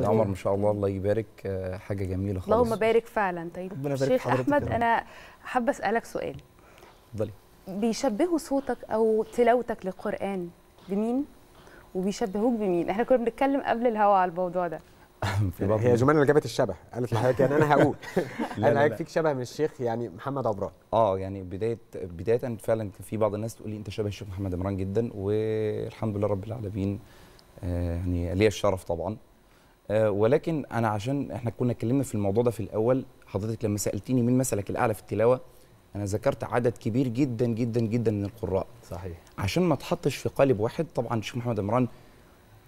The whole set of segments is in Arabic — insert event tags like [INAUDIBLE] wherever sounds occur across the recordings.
عمر ما شاء الله الله يبارك آه، حاجه جميله خالص اللهم بارك فعلا طيب ربنا يبارك شيخ احمد انا حابه اسالك سؤال اتفضلي بيشبهوا صوتك او تلاوتك للقران بمين وبيشبهوك بمين احنا كنا بنتكلم قبل الهوا على الموضوع ده [LAUGHS] هي جمال اللي جابت الشبه قالت لحضرتك يعني انا هقول [LAUGHS] [LAUGHS] انا هيك فيك شبه من الشيخ يعني محمد عمران اه يعني بدايه بدايه فعلا في بعض الناس تقول لي انت شبه الشيخ محمد عمران جدا والحمد لله رب العالمين آه يعني ليا الشرف طبعا آه، ولكن انا عشان احنا كنا اتكلمنا في الموضوع ده في الاول حضرتك لما سالتيني مين مثلك الاعلى في التلاوه انا ذكرت عدد كبير جدا جدا جدا من القراء صحيح عشان ما اتحطش في قالب واحد طبعا الشيخ محمد عمران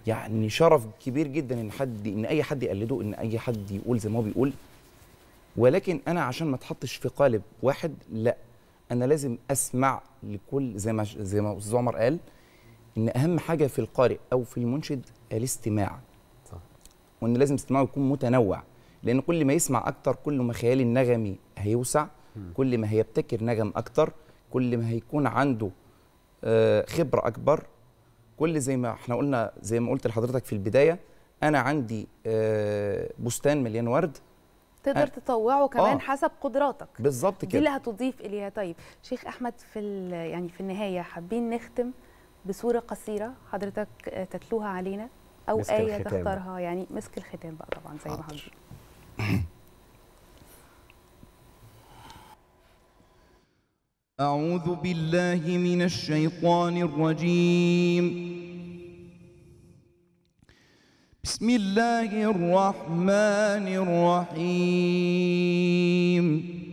يعني شرف كبير جدا ان حد ان اي حد يقلده ان اي حد يقول زي ما هو بيقول ولكن انا عشان ما اتحطش في قالب واحد لا انا لازم اسمع لكل زي ما زي ما استاذ عمر قال ان اهم حاجه في القارئ او في المنشد الاستماع وان لازم استماعه يكون متنوع لان كل ما يسمع اكتر كل ما خيال النغمي هيوسع كل ما هيبتكر نغم اكتر كل ما هيكون عنده آه، خبره اكبر كل زي ما احنا قلنا زي ما قلت لحضرتك في البدايه انا عندي آه، بستان مليان ورد تقدر تطوعه كمان آه. حسب قدراتك بالظبط كده دي اللي هتضيف اليها طيب شيخ احمد في يعني في النهايه حابين نختم بصوره قصيره حضرتك تتلوها علينا او ايه تختارها يعني مسك الختام بقى طبعا زي ما حضرتك أعوذ بالله من الشيطان الرجيم بسم الله الرحمن الرحيم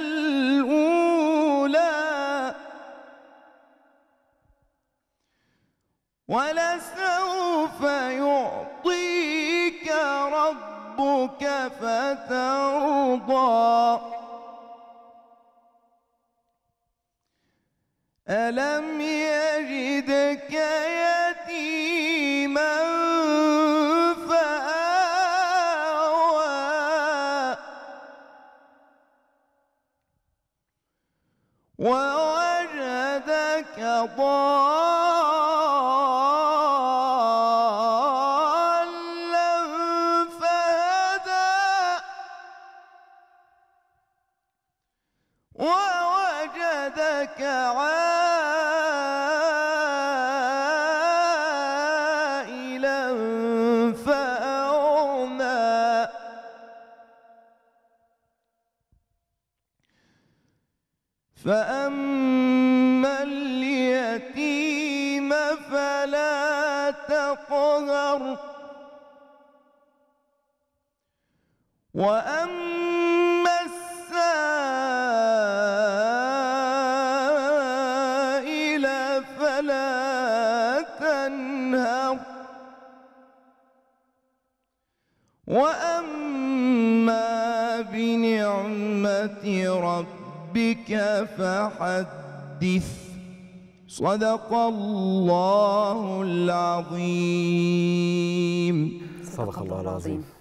ولسوف يعطيك ربك فترضى ألم يجدك يتيما فآوى ووجدك ضالا ووجدك عائلا فأغنى فأما اليتيم فلا تقهر وأما ولا تنهر وأما بنعمة ربك فحدث صدق الله العظيم صدق الله العظيم